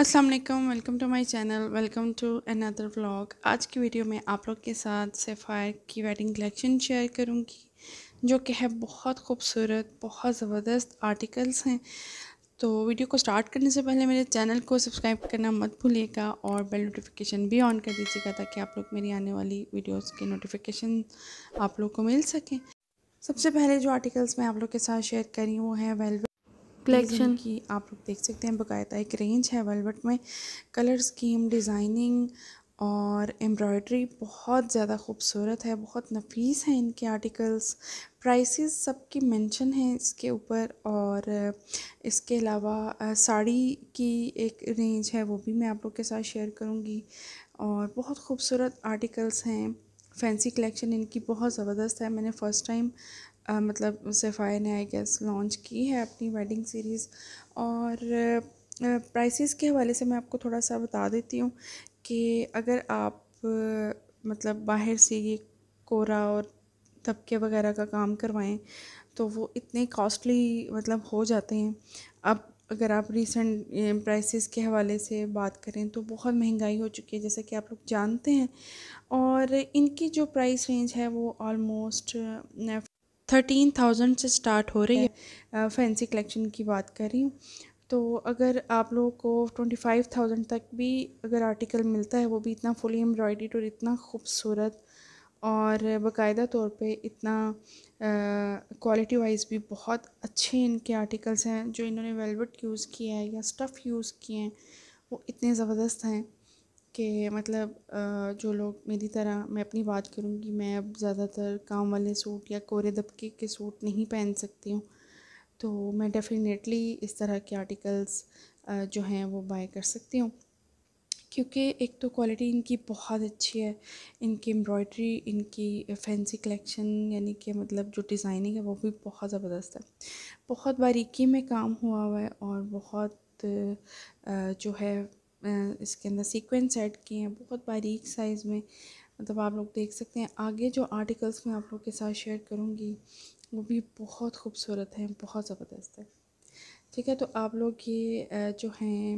अस्सलाम वालेकुम welcome to my channel welcome to another vlog आज की वीडियो में आप लोग के साथ सेफ़ायर की वेडिंग कलेक्शन शेयर करूंगी जो कि है बहुत खूबसूरत बहुत ज़बरदस्त आर्टिकल्स हैं तो वीडियो को स्टार्ट करने से पहले मेरे चैनल को सब्सक्राइब करना मत भूलिएगा और बेल नोटिफिकेशन भी ऑन कर दीजिएगा ताकि आप लोग मेरी आने वाली वीडियोज़ की नोटिफिकेशन आप लोग को मिल सकें सबसे पहले जो आर्टिकल्स मैं आप लोग के साथ शेयर करी वो है वेलवेट कलेक्शन की आप लोग देख सकते हैं बाकायदा एक रेंज है वेलवेट में कलर स्कीम डिज़ाइनिंग और एम्ब्रॉयडरी बहुत ज़्यादा खूबसूरत है बहुत नफीस हैं इनके आर्टिकल्स प्राइसेस सबकी मेंशन है इसके ऊपर और इसके अलावा साड़ी की एक रेंज है वो भी मैं आप लोग के साथ शेयर करूँगी और बहुत खूबसूरत आर्टिकल्स हैं फैंसी कलेक्शन इनकी बहुत ज़बरदस्त है मैंने फ़र्स्ट टाइम आ, मतलब सेफाया ने आई गेस लॉन्च की है अपनी वेडिंग सीरीज़ और प्राइसेस के हवाले से मैं आपको थोड़ा सा बता देती हूँ कि अगर आप मतलब बाहर से ये कोरा और तबके वगैरह का काम करवाएं तो वो इतने कॉस्टली मतलब हो जाते हैं अब अगर आप रिसेंट प्राइसेस के हवाले से बात करें तो बहुत महंगाई हो चुकी है जैसा कि आप लोग जानते हैं और इनकी जो प्राइस रेंज है वो ऑलमोस्ट थर्टीन थाउजेंड से स्टार्ट हो रही है फैंसी कलेक्शन की बात कर रही हूँ तो अगर आप लोगों को ट्वेंटी फाइव थाउजेंड तक भी अगर आर्टिकल मिलता है वो भी इतना फुली एम्ब्रॉयडीड और इतना खूबसूरत और बाकायदा तौर पे इतना क्वालिटी वाइज भी बहुत अच्छे इनके आर्टिकल्स हैं जो इन्होंने वेलवेट यूज़ किया है या स्टफ़ यूज़ किए हैं वो इतने ज़बरदस्त हैं कि मतलब जो लोग मेरी तरह मैं अपनी बात करूँगी मैं अब ज़्यादातर काम वाले सूट या कोरे दबके के सूट नहीं पहन सकती हूँ तो मैं डेफ़िनेटली इस तरह के आर्टिकल्स जो हैं वो बाय कर सकती हूँ क्योंकि एक तो क्वालिटी इनकी बहुत अच्छी है इनकी एम्ब्रॉयडरी इनकी फैंसी कलेक्शन यानी कि मतलब जो डिज़ाइनिंग है वो भी बहुत ज़बरदस्त है बहुत बारीकी में काम हुआ हुआ है और बहुत जो है इसके अंदर सीक्वेंस ऐड किए हैं बहुत बारीक साइज़ में मतलब आप लोग देख सकते हैं आगे जो आर्टिकल्स मैं आप लोग के साथ शेयर करूँगी वो भी बहुत खूबसूरत हैं बहुत ज़बरदस्त है ठीक है तो आप लोग ये जो हैं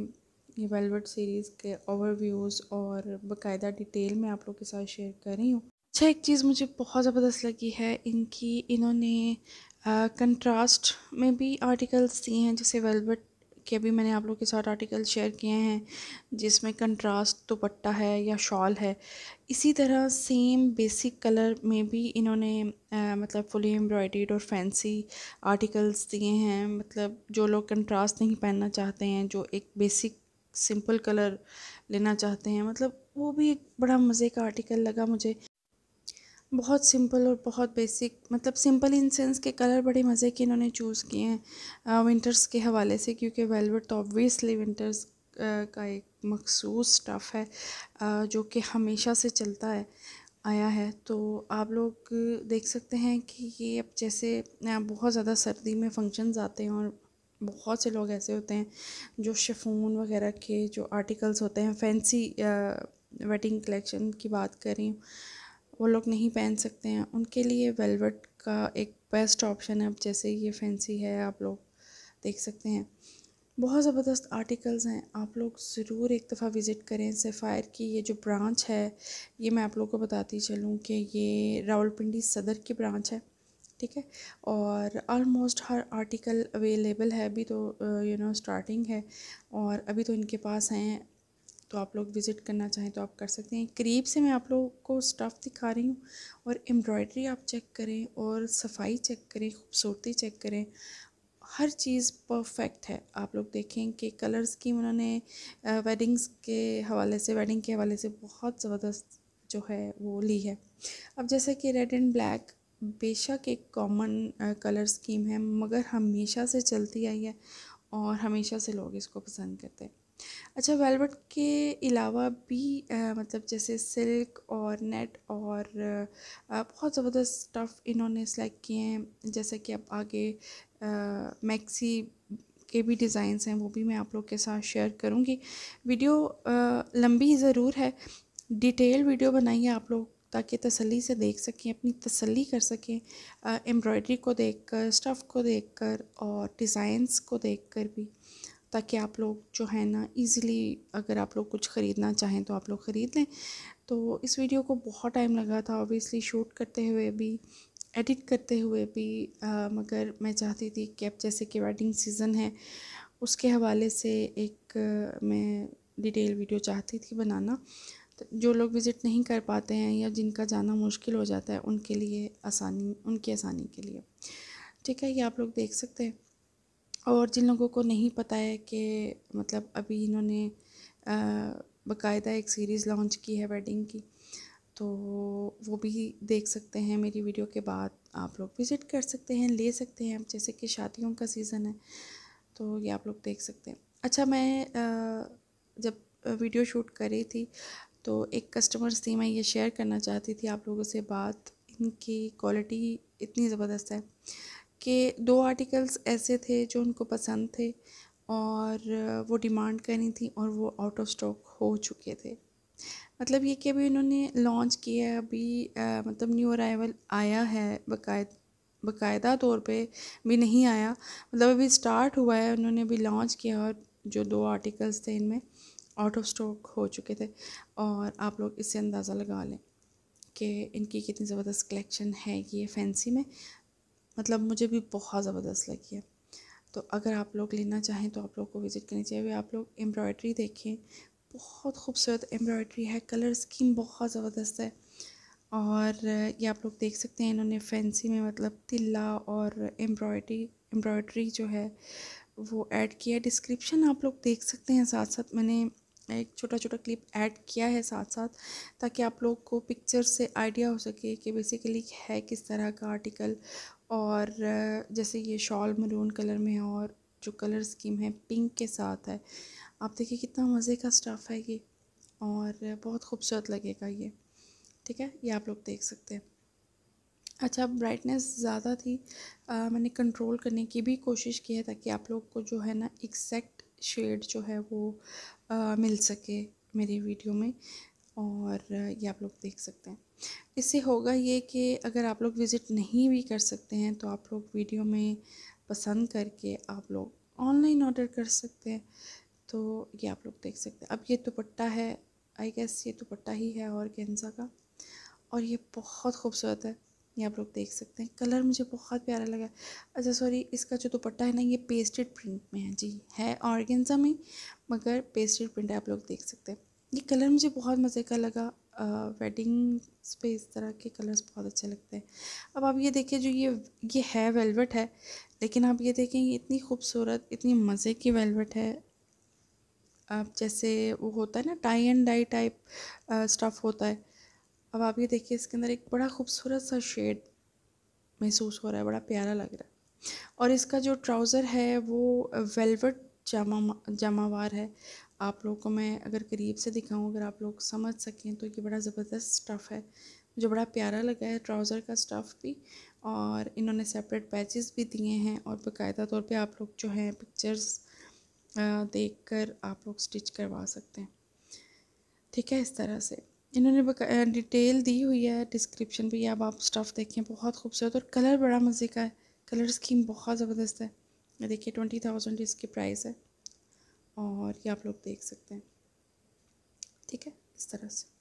ये वेलवेट सीरीज़ के ओवरव्यूज़ और बकायदा डिटेल में आप लोग के साथ शेयर कर रही हूँ अच्छा एक चीज़ मुझे बहुत ज़बरदस्त लगी है इनकी इन्होंने कंट्रास्ट में भी आर्टिकल्स दिए हैं जैसे वेलवेट कि अभी मैंने आप लोग के साथ आर्टिकल शेयर किए हैं जिसमें कंट्रास्ट दुपट्टा है या शॉल है इसी तरह सेम बेसिक कलर में भी इन्होंने आ, मतलब फुली एम्ब्रॉयड और फैंसी आर्टिकल्स दिए हैं मतलब जो लोग कंट्रास्ट नहीं पहनना चाहते हैं जो एक बेसिक सिंपल कलर लेना चाहते हैं मतलब वो भी एक बड़ा मज़े का आर्टिकल लगा मुझे बहुत सिंपल और बहुत बेसिक मतलब सिंपल इन सेंस के कलर बड़े मज़े के इन्होंने चूज़ किए हैं विंटर्स के हवाले से क्योंकि वेलवेट तो ऑब्वियसली विंटर्स का एक मखसूस स्टफ़ है जो कि हमेशा से चलता है आया है तो आप लोग देख सकते हैं कि ये अब जैसे बहुत ज़्यादा सर्दी में फंक्शंस आते हैं और बहुत से लोग ऐसे होते हैं जो शिफोन वगैरह के जो आर्टिकल्स होते हैं फैंसी वेडिंग कलेक्शन की बात करी वो लोग नहीं पहन सकते हैं उनके लिए वेलवेट का एक बेस्ट ऑप्शन है अब जैसे ये फैंसी है आप लोग देख सकते हैं बहुत ज़बरदस्त आर्टिकल्स हैं आप लोग ज़रूर एक दफ़ा विज़िट करें सेफ़ायर की ये जो ब्रांच है ये मैं आप लोग को बताती चलूँ कि ये रावलपिंडी सदर की ब्रांच है ठीक है और आलमोस्ट हर आर्टिकल अवेलेबल है अभी तो यू नो स्टार्टिंग है और अभी तो इनके पास हैं तो आप लोग विज़िट करना चाहें तो आप कर सकते हैं करीब से मैं आप लोगों को स्टफ़ दिखा रही हूँ और एम्ब्रॉयडरी आप चेक करें और सफाई चेक करें खूबसूरती चेक करें हर चीज़ परफेक्ट है आप लोग देखें कि कलर्स की उन्होंने वेडिंग्स के हवाले से वेडिंग के हवाले से बहुत ज़बरदस्त जो है वो ली है अब जैसे कि रेड एंड ब्लैक बेशक एक कॉमन कलर स्कीम है मगर हमेशा से चलती आई है और हमेशा से लोग इसको पसंद करते हैं अच्छा वेलवेट के अलावा भी मतलब जैसे सिल्क और नेट और बहुत ज़बरदस्त स्टफ़ इन्होंने सेलेक्ट किए हैं जैसे कि अब आगे मैक्सी के भी डिज़ाइंस हैं वो भी मैं आप लोग के साथ शेयर करूँगी वीडियो लंबी ज़रूर है डिटेल वीडियो बनाइए आप लोग ताकि तसल्ली से देख सकें अपनी तसल्ली कर सकें एम्ब्रॉयडरी को देखकर स्टफ़ को देखकर और डिज़ाइंस को देखकर भी ताकि आप लोग जो है ना इजीली अगर आप लोग कुछ ख़रीदना चाहें तो आप लोग ख़रीद लें तो इस वीडियो को बहुत टाइम लगा था ऑब्वियसली शूट करते हुए भी एडिट करते हुए भी आ, मगर मैं चाहती थी कि अब जैसे कि वेडिंग सीज़न है उसके हवाले से एक मैं डिटेल वीडियो चाहती थी बनाना तो जो लोग विज़िट नहीं कर पाते हैं या जिनका जाना मुश्किल हो जाता है उनके लिए आसानी उनकी आसानी के लिए ठीक है ये आप लोग देख सकते हैं और जिन लोगों को नहीं पता है कि मतलब अभी इन्होंने बाकायदा एक सीरीज़ लॉन्च की है वेडिंग की तो वो भी देख सकते हैं मेरी वीडियो के बाद आप लोग विज़िट कर सकते हैं ले सकते हैं जैसे कि शादियों का सीज़न है तो ये आप लोग देख सकते हैं अच्छा मैं जब वीडियो शूट कर रही थी तो एक कस्टमर थी मैं ये शेयर करना चाहती थी आप लोगों से बात इनकी क्वालिटी इतनी ज़बरदस्त है कि दो आर्टिकल्स ऐसे थे जो उनको पसंद थे और वो डिमांड करनी थी और वो आउट ऑफ स्टॉक हो चुके थे मतलब ये कि अभी उन्होंने लॉन्च किया है अभी आ, मतलब न्यू अराइवल आया है बकायद बाकायदा तौर पे भी नहीं आया मतलब अभी स्टार्ट हुआ है उन्होंने अभी लॉन्च किया और जो दो आर्टिकल्स थे इनमें आउट ऑफ स्टॉक हो चुके थे और आप लोग इससे अंदाज़ा लगा लें कि इनकी कितनी ज़बरदस्त कलेक्शन है ये फैंसी में मतलब मुझे भी बहुत ज़बरदस्त लगी है तो अगर आप लोग लेना चाहें तो आप लोग को विज़िट करनी चाहिए आप लोग एम्ब्रॉयड्री देखें बहुत खूबसूरत एम्ब्रॉयड्री है कलर स्कीम बहुत ज़बरदस्त है और ये आप लोग देख सकते हैं इन्होंने फैंसी में मतलब तिल्ला और एम्ब्रॉयड्री एम्ब्रॉयड्री जो है वो ऐड किया है डिस्क्रिप्शन आप लोग देख सकते हैं साथ साथ मैंने एक छोटा छोटा क्लिप ऐड किया है साथ साथ ताकि आप लोग को पिक्चर से आइडिया हो सके कि बेसिकली है किस तरह का आर्टिकल और जैसे ये शॉल मरून कलर में है और जो कलर स्कीम है पिंक के साथ है आप देखिए कितना मज़े का स्टफ़ है ये और बहुत खूबसूरत लगेगा ये ठीक है ये आप लोग देख सकते हैं अच्छा ब्राइटनेस ज़्यादा थी आ, मैंने कंट्रोल करने की भी कोशिश की है ताकि आप लोग को जो है ना एक्जैक्ट शेड जो है वो आ, मिल सके मेरी वीडियो में और ये आप लोग देख सकते हैं इससे होगा ये कि अगर आप लोग विज़िट नहीं भी कर सकते हैं तो आप लोग वीडियो में पसंद करके आप लोग ऑनलाइन ऑर्डर कर सकते हैं तो ये आप लोग देख सकते हैं अब ये दुपट्टा है आई गेस ये दुपट्टा ही है और कैंसा का और ये बहुत खूबसूरत है ये आप लोग देख सकते हैं कलर मुझे बहुत प्यारा लगा अच्छा सॉरी इसका जो दुपट्टा है ना ये पेस्टेड प्रिंट में है जी है ऑर्गेंजा में मगर पेस्टेड प्रिंट है आप लोग देख सकते हैं ये कलर मुझे बहुत मज़े का लगा वेडिंग्स पे इस तरह के कलर्स बहुत अच्छे लगते हैं अब आप ये देखिए जो ये ये है वेलवेट है लेकिन आप ये देखें ये इतनी खूबसूरत इतनी मज़े की वेलवेट है अब जैसे वो होता है ना tie and dye type stuff होता है अब आप ये देखिए इसके अंदर एक बड़ा खूबसूरत सा शेड महसूस हो रहा है बड़ा प्यारा लग रहा है और इसका जो ट्राउज़र है वो वेलवेट जामा जामावार है आप लोग को मैं अगर करीब से दिखाऊं अगर आप लोग समझ सकें तो ये बड़ा ज़बरदस्त स्टफ़ है मुझे बड़ा प्यारा लगा है ट्राउज़र का स्टफ़ भी और इन्होंने सेपरेट पैचेस भी दिए हैं और बाकायदा तौर पे आप लोग जो हैं पिक्चर्स देखकर आप लोग स्टिच करवा सकते हैं ठीक है इस तरह से इन्होंने डिटेल दी हुई है डिस्क्रिप्शन भी अब आप स्टफ़ देखें बहुत खूबसूरत और कलर बड़ा मज़े का है कलर स्कीम बहुत ज़बरदस्त है देखिए ट्वेंटी थाउजेंड इसकी प्राइस है और ये आप लोग देख सकते हैं ठीक है इस तरह से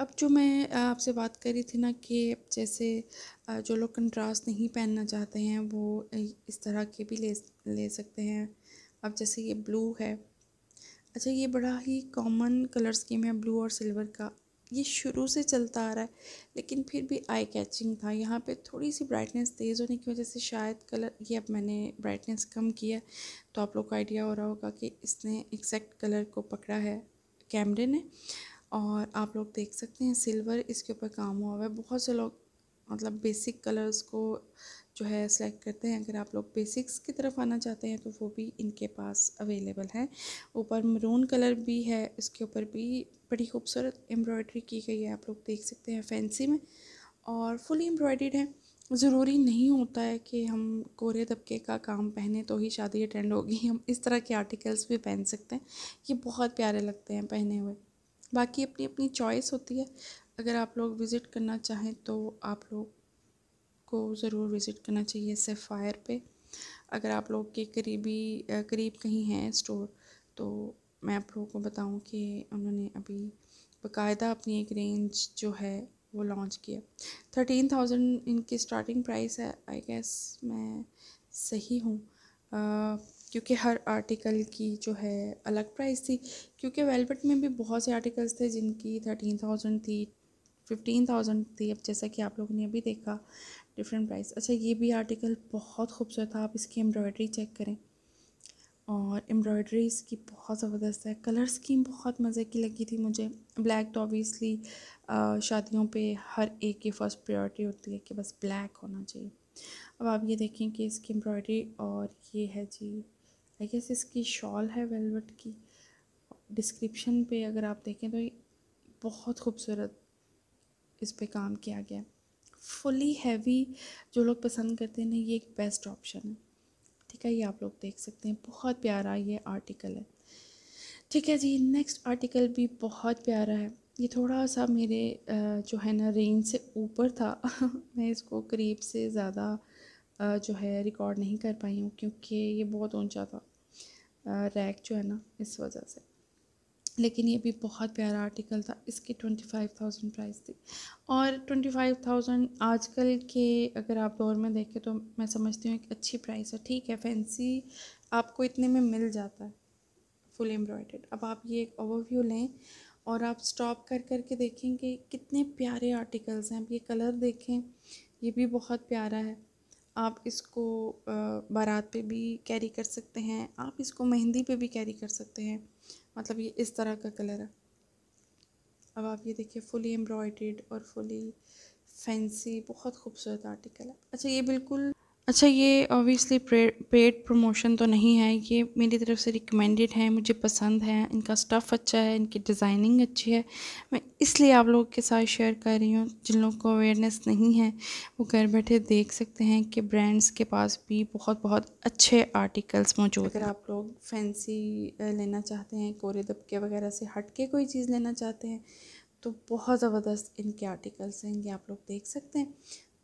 अब जो मैं आपसे बात कर रही थी ना कि जैसे जो लोग कंट्रास्ट नहीं पहनना चाहते हैं वो इस तरह के भी ले ले सकते हैं अब जैसे ये ब्लू है अच्छा ये बड़ा ही कॉमन कलर स्कीम है ब्लू और सिल्वर का ये शुरू से चलता आ रहा है लेकिन फिर भी आई कैचिंग था यहाँ पे थोड़ी सी ब्राइटनेस तेज़ होने की वजह से शायद कलर ये अब मैंने ब्राइटनेस कम किया तो आप लोग को आइडिया हो रहा होगा कि इसने एग्जैक्ट कलर को पकड़ा है कैमरे ने और आप लोग देख सकते हैं सिल्वर इसके ऊपर काम हुआ हुआ है बहुत से लोग मतलब बेसिक कलर्स को जो है सेलेक्ट करते हैं अगर आप लोग बेसिक्स की तरफ आना चाहते हैं तो वो भी इनके पास अवेलेबल है ऊपर मरून कलर भी है इसके ऊपर भी बड़ी खूबसूरत एम्ब्रॉयडरी की गई है आप लोग देख सकते हैं फैंसी में और फुली एम्ब्रॉयड है ज़रूरी नहीं होता है कि हम कोरे तबके का काम पहने तो ही शादी अटेंड होगी हम इस तरह के आर्टिकल्स भी पहन सकते हैं ये बहुत प्यारे लगते हैं पहने हुए बाकी अपनी अपनी चॉइस होती है अगर आप लोग विज़िट करना चाहें तो आप लोग को ज़रूर विज़िट करना चाहिए सेफ़ायर पे अगर आप लोग के करीबी करीब कहीं हैं स्टोर तो मैं आप लोगों को बताऊं कि उन्होंने अभी बकायदा अपनी एक रेंज जो है वो लॉन्च किया थर्टीन थाउजेंड इनकी स्टार्टिंग प्राइस है आई गेस मैं सही हूँ क्योंकि हर आर्टिकल की जो है अलग प्राइस थी क्योंकि वेलवेट में भी बहुत से आर्टिकल्स थे जिनकी थर्टीन थाउजेंड थी फिफ्टीन थाउजेंड थी अब जैसा कि आप लोगों ने अभी देखा डिफरेंट प्राइस अच्छा ये भी आर्टिकल बहुत खूबसूरत था आप इसकी एम्ब्रॉयडरी चेक करें और एम्ब्रॉयडरी इसकी बहुत ज़बरदस्त है कलर स्कीम बहुत मज़े की लगी थी मुझे ब्लैक तो ऑबियसली शादियों पे हर एक की फ़र्स्ट प्रायोरिटी होती है कि बस ब्लैक होना चाहिए अब आप ये देखें कि इसकी एम्ब्रॉयडरी और ये है जी आई गेस इसकी शॉल है वेलवेट की डिस्क्रिप्शन पे अगर आप देखें तो ये बहुत खूबसूरत इस पर काम किया गया फुली हैवी जो लोग पसंद करते हैं ये एक बेस्ट ऑप्शन है ठीक है ये आप लोग देख सकते हैं बहुत प्यारा ये आर्टिकल है ठीक है जी नेक्स्ट आर्टिकल भी बहुत प्यारा है ये थोड़ा सा मेरे जो है ना रेंज से ऊपर था मैं इसको करीब से ज़्यादा जो है रिकॉर्ड नहीं कर पाई हूँ क्योंकि ये बहुत ऊंचा था रैक जो है ना इस वजह से लेकिन ये भी बहुत प्यारा आर्टिकल था इसकी ट्वेंटी फाइव थाउजेंड प्राइस थी और ट्वेंटी फाइव थाउजेंड आजकल के अगर आप दौर में देखें तो मैं समझती हूँ एक अच्छी प्राइस है ठीक है फैंसी आपको इतने में मिल जाता है फुल एम्ब्रॉयडर्ड अब आप ये एक ओवरव्यू लें और आप स्टॉप कर कर के देखें कि कितने प्यारे आर्टिकल्स हैं आप ये कलर देखें ये भी बहुत प्यारा है आप इसको बारात पे भी कैरी कर सकते हैं आप इसको मेहंदी पे भी कैरी कर सकते हैं मतलब ये इस तरह का कलर है अब आप ये देखिए फुली एम्ब्रॉयड्रीड और फुली फैंसी बहुत खूबसूरत आर्टिकल है अच्छा ये बिल्कुल अच्छा ये ऑब्वियसली पेड प्रमोशन तो नहीं है ये मेरी तरफ से रिकमेंडेड है मुझे पसंद है इनका स्टफ़ अच्छा है इनकी डिज़ाइनिंग अच्छी है मैं इसलिए आप लोगों के साथ शेयर कर रही हूँ जिन लोगों को अवेयरनेस नहीं है वो घर बैठे देख सकते हैं कि ब्रांड्स के पास भी बहुत बहुत अच्छे आर्टिकल्स मौजूद अगर आप लोग फैंसी लेना चाहते हैं कोरे दबके वगैरह से हट के कोई चीज़ लेना चाहते हैं तो बहुत ज़बरदस्त इनके आर्टिकल्स हैं ये आप लोग देख सकते हैं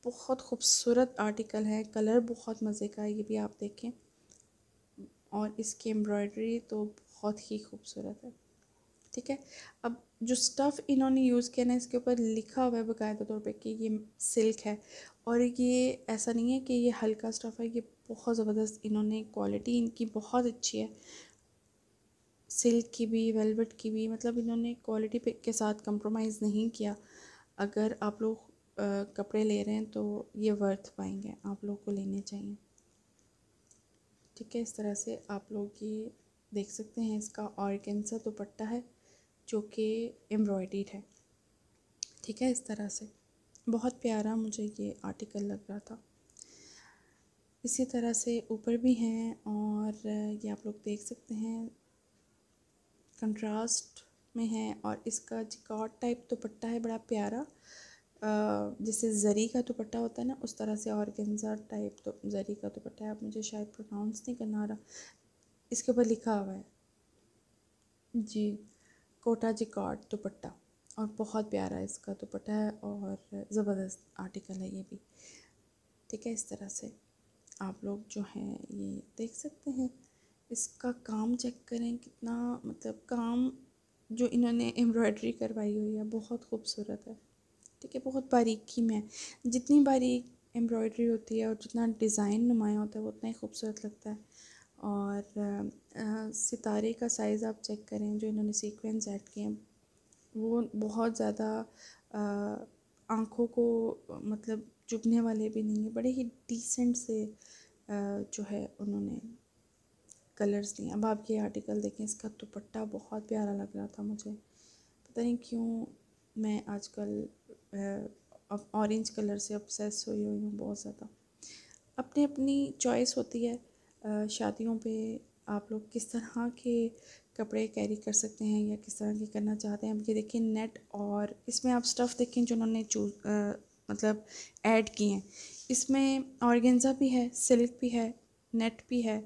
बहुत खूबसूरत आर्टिकल है कलर बहुत मज़े का है ये भी आप देखें और इसकी एम्ब्रॉयडरी तो बहुत ही खूबसूरत है ठीक है अब जो स्टफ़ इन्होंने यूज़ किया ना इसके ऊपर लिखा हुआ है बाकायदा तौर पे कि ये सिल्क है और ये ऐसा नहीं है कि ये हल्का स्टफ़ है ये बहुत ज़बरदस्त इन्होंने क्वालिटी इनकी बहुत अच्छी है सिल्क की भी वेलवेट की भी मतलब इन्होंने क्वालिटी के साथ कंप्रोमाइज़ नहीं किया अगर आप लोग कपड़े ले रहे हैं तो ये वर्थ पाएंगे आप लोग को लेने चाहिए ठीक है इस तरह से आप लोग ये देख सकते हैं इसका और कैंसर दुपट्टा है जो कि एम्ब्रॉयडीड है ठीक है इस तरह से बहुत प्यारा मुझे ये आर्टिकल लग रहा था इसी तरह से ऊपर भी हैं और ये आप लोग देख सकते हैं कंट्रास्ट में है और इसका जिकॉट टाइप दुपट्टा है बड़ा प्यारा जैसे ज़री का दुपट्टा होता है ना उस तरह से ऑर्गेन्जा टाइप तो ज़री का दुपट्टा है आप मुझे शायद प्रोनाउंस नहीं करना आ रहा इसके ऊपर लिखा हुआ है जी कोटा कार्ड दुपट्टा और बहुत प्यारा इसका दुपट्टा है और ज़बरदस्त आर्टिकल है ये भी ठीक है इस तरह से आप लोग जो हैं ये देख सकते हैं इसका काम चेक करें कितना मतलब काम जो इन्होंने एम्ब्रॉयडरी करवाई हुई है बहुत खूबसूरत है ठीक है बहुत बारीकी में जितनी बारीक एम्ब्रॉयडरी होती है और जितना डिज़ाइन नुमाया होता है वो उतना ही खूबसूरत लगता है और आ, सितारे का साइज़ आप चेक करें जो इन्होंने सीक्वेंस ऐड किए हैं वो बहुत ज़्यादा आँखों को मतलब चुभने वाले भी नहीं है बड़े ही डिसेंट से जो है उन्होंने कलर्स दिए अब आप ये आर्टिकल देखें इसका दुपट्टा बहुत प्यारा लग रहा था मुझे पता नहीं क्यों मैं आजकल ऑरेंज कलर से अपसेस हुई हुई हूँ बहुत ज़्यादा अपनी अपनी चॉइस होती है शादियों पे आप लोग किस तरह के कपड़े कैरी कर सकते हैं या किस तरह के करना चाहते हैं अब ये देखिए नेट और इसमें आप स्टफ़ देखें जो उन्होंने चूज मतलब ऐड किए हैं इसमें ऑर्गेंजा भी है सिल्क भी है नेट भी है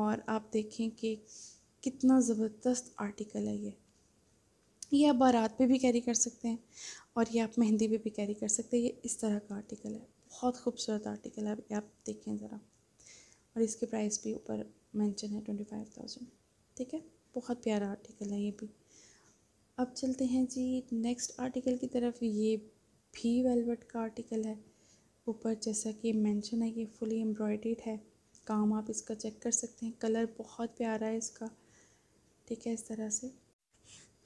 और आप देखें कि कितना ज़बरदस्त आर्टिकल है ये ये आप बारात पे भी कैरी कर सकते हैं और ये आप मेहंदी पे भी कैरी कर सकते हैं ये इस तरह का आर्टिकल है बहुत खूबसूरत आर्टिकल है आप देखें ज़रा और इसके प्राइस भी ऊपर मेंशन है ट्वेंटी फाइव थाउजेंड ठीक है बहुत प्यारा आर्टिकल है ये भी अब चलते हैं जी नेक्स्ट आर्टिकल की तरफ ये भी वेलवेट का आर्टिकल है ऊपर जैसा कि मेंशन है ये फुली एम्ब्रॉयड है काम आप इसका चेक कर सकते हैं कलर बहुत प्यारा है इसका ठीक है इस तरह से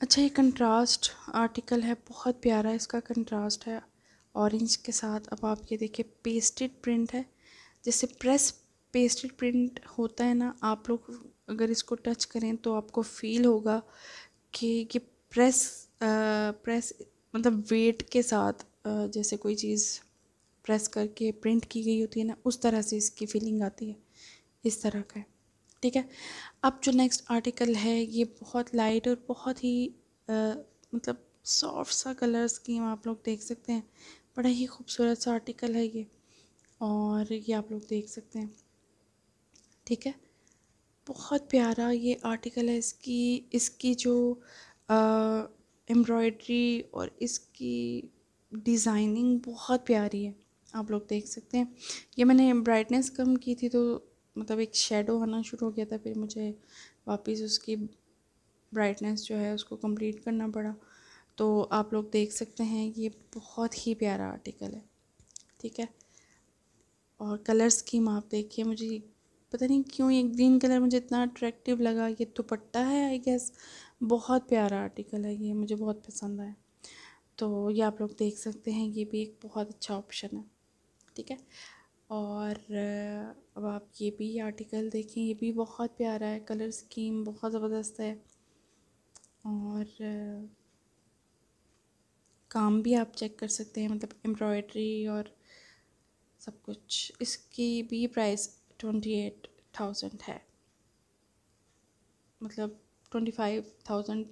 अच्छा ये कंट्रास्ट आर्टिकल है बहुत प्यारा इसका कंट्रास्ट है ऑरेंज के साथ अब आप ये देखिए पेस्टेड प्रिंट है जैसे प्रेस पेस्टेड प्रिंट होता है ना आप लोग अगर इसको टच करें तो आपको फील होगा कि ये प्रेस आ, प्रेस मतलब वेट के साथ आ, जैसे कोई चीज़ प्रेस करके प्रिंट की गई होती है ना उस तरह से इसकी फीलिंग आती है इस तरह का है ठीक है अब जो नेक्स्ट आर्टिकल है ये बहुत लाइट और बहुत ही आ, मतलब सॉफ्ट सा कलर स्कीम आप लोग देख सकते हैं बड़ा ही खूबसूरत सा आर्टिकल है ये और ये आप लोग देख सकते हैं ठीक है बहुत प्यारा ये आर्टिकल है इसकी इसकी जो एम्ब्रॉयड्री और इसकी डिज़ाइनिंग बहुत प्यारी है आप लोग देख सकते हैं ये मैंने ब्राइटनेस कम की थी तो मतलब एक शेडो आना शुरू हो गया था फिर मुझे वापस उसकी ब्राइटनेस जो है उसको कंप्लीट करना पड़ा तो आप लोग देख सकते हैं ये बहुत ही प्यारा आर्टिकल है ठीक है और कलर स्कीम आप देखिए मुझे पता नहीं क्यों ये ग्रीन कलर मुझे इतना अट्रैक्टिव लगा ये दुपट्टा है आई गेस बहुत प्यारा आर्टिकल है ये मुझे बहुत पसंद आया तो ये आप लोग देख सकते हैं ये भी एक बहुत अच्छा ऑप्शन है ठीक है और अब आप ये भी आर्टिकल देखें ये भी बहुत प्यारा है कलर स्कीम बहुत ज़बरदस्त है और काम भी आप चेक कर सकते हैं मतलब एम्ब्रॉयड्री और सब कुछ इसकी भी प्राइस ट्वेंटी एट थाउजेंड है मतलब ट्वेंटी फाइव थाउजेंड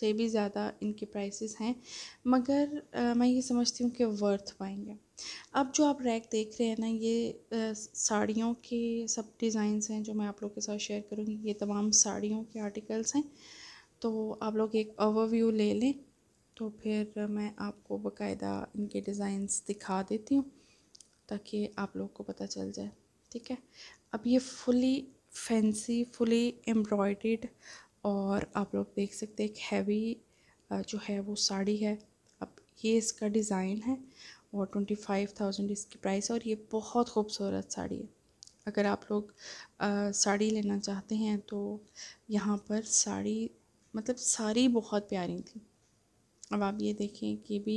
से भी ज़्यादा इनकी प्राइसेस हैं मगर आ, मैं ये समझती हूँ कि वर्थ पाएंगे अब जो आप रैक देख रहे हैं ना ये साड़ियों के सब डिज़ाइंस हैं जो मैं आप लोग के साथ शेयर करूँगी ये तमाम साड़ियों के आर्टिकल्स हैं तो आप लोग एक ओवरव्यू ले लें तो फिर मैं आपको बकायदा इनके डिज़ाइंस दिखा देती हूँ ताकि आप लोग को पता चल जाए ठीक है अब ये फुली फैंसी फुली एम्ब्रॉयड और आप लोग देख सकते हैं एक हैवी जो है वो साड़ी है अब ये इसका डिज़ाइन है और ट्वेंटी फाइव थाउजेंड इसकी प्राइस है और ये बहुत खूबसूरत साड़ी है अगर आप लोग आ, साड़ी लेना चाहते हैं तो यहाँ पर साड़ी मतलब साड़ी बहुत प्यारी थी अब आप ये देखें कि भी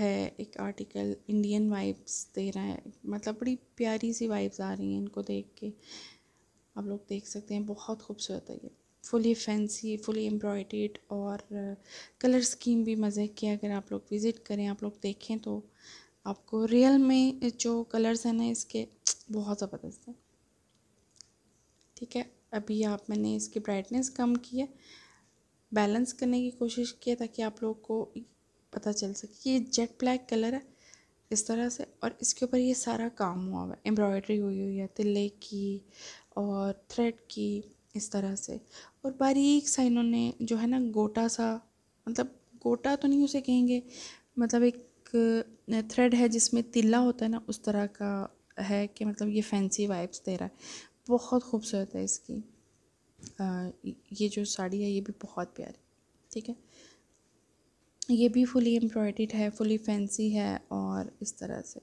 है एक आर्टिकल इंडियन वाइब्स दे रहा है मतलब बड़ी प्यारी सी वाइब्स आ रही हैं इनको देख के आप लोग देख सकते हैं बहुत खूबसूरत है ये फुली फैंसी फुली एम्ब्रॉयडेड और कलर स्कीम भी मज़े की अगर आप लोग विज़िट करें आप लोग देखें तो आपको रियल में जो कलर्स हैं ना इसके बहुत ज़बरदस्त हैं ठीक है अभी आप मैंने इसकी ब्राइटनेस कम की है बैलेंस करने की कोशिश की है ताकि आप लोग को पता चल सके ये जेट ब्लैक कलर है इस तरह से और इसके ऊपर ये सारा काम हुआ हुआ है एम्ब्रॉयडरी हुई हुई है तिले की और थ्रेड की इस तरह से और बारीक सा इन्होंने जो है ना गोटा सा मतलब गोटा तो नहीं उसे कहेंगे मतलब एक थ्रेड है जिसमें तिल्ला होता है ना उस तरह का है कि मतलब ये फैंसी वाइब्स दे रहा है बहुत खूबसूरत है इसकी आ, ये जो साड़ी है ये भी बहुत प्यारी ठीक है ये भी फुली एम्ब्रॉयड है फुली फैंसी है और इस तरह से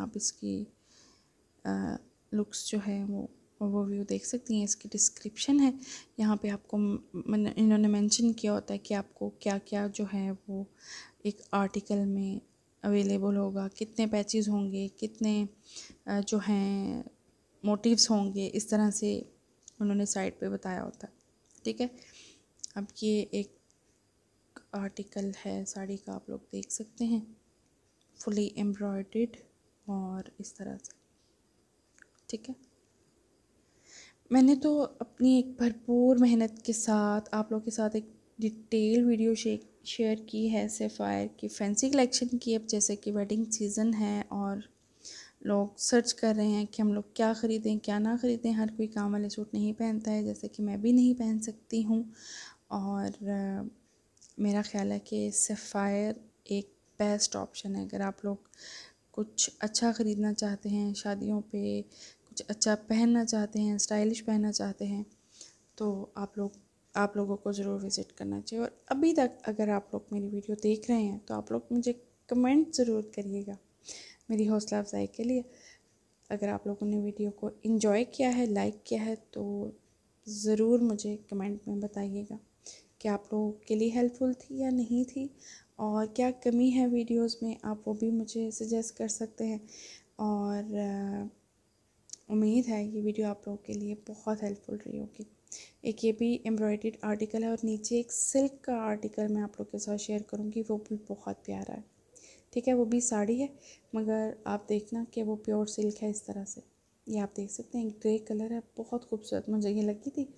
आप इसकी लुक्स जो है वो ओवरव्यू देख सकती हैं इसकी डिस्क्रिप्शन है यहाँ पे आपको मैंने इन्होंने मेंशन किया होता है कि आपको क्या क्या जो है वो एक आर्टिकल में अवेलेबल होगा कितने पैचेज़ होंगे कितने जो हैं मोटिव्स होंगे इस तरह से उन्होंने साइट पे बताया होता है ठीक है अब ये एक आर्टिकल है साड़ी का आप लोग देख सकते हैं फुली एम्ब्रॉयड और इस तरह से ठीक है मैंने तो अपनी एक भरपूर मेहनत के साथ आप लोग के साथ एक डिटेल वीडियो शेयर की है सेफायर की फैंसी कलेक्शन की अब जैसे कि वेडिंग सीज़न है और लोग सर्च कर रहे हैं कि हम लोग क्या ख़रीदें क्या ना ख़रीदें हर कोई काम वाले सूट नहीं पहनता है जैसे कि मैं भी नहीं पहन सकती हूँ और मेरा ख्याल है कि सफ़ायर एक बेस्ट ऑप्शन है अगर आप लोग कुछ अच्छा ख़रीदना चाहते हैं शादियों पे कुछ अच्छा पहनना चाहते हैं स्टाइलिश पहनना चाहते हैं तो आप लोग आप लोगों को ज़रूर विज़िट करना चाहिए और अभी तक अगर आप लोग मेरी वीडियो देख रहे हैं तो आप लोग मुझे कमेंट ज़रूर करिएगा मेरी हौसला अफजाई के लिए अगर आप लोगों ने वीडियो को इन्जॉय किया है लाइक किया है तो ज़रूर मुझे कमेंट में बताइएगा कि आप लोगों के लिए हेल्पफुल थी या नहीं थी और क्या कमी है वीडियोस में आप वो भी मुझे सजेस्ट कर सकते हैं और उम्मीद है ये वीडियो आप लोगों के लिए बहुत हेल्पफुल रही होगी एक ये भी एम्ब्रॉयड आर्टिकल है और नीचे एक सिल्क का आर्टिकल मैं आप लोग के साथ शेयर करूँगी वो भी बहुत प्यारा है ठीक है वो भी साड़ी है मगर आप देखना कि वो प्योर सिल्क है इस तरह से ये आप देख सकते हैं ग्रे कलर है बहुत खूबसूरत मुझे ये लगी थी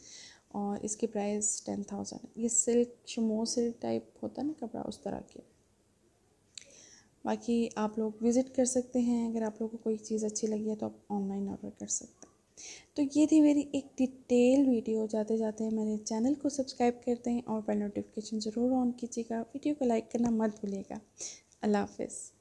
और इसकी प्राइस टेन थाउजेंड ये सिल्क शमो सिल्क टाइप होता है ना कपड़ा उस तरह के बाकी आप लोग विज़िट कर सकते हैं अगर आप लोग को कोई चीज़ अच्छी लगी है तो आप ऑनलाइन ऑर्डर कर सकते हैं तो ये थी मेरी एक डिटेल वीडियो जाते जाते मेरे चैनल को सब्सक्राइब कर दें और बेल नोटिफिकेशन ज़रूर ऑन कीजिएगा वीडियो को लाइक करना मत भूलिएगा अल्लाह हाफिज़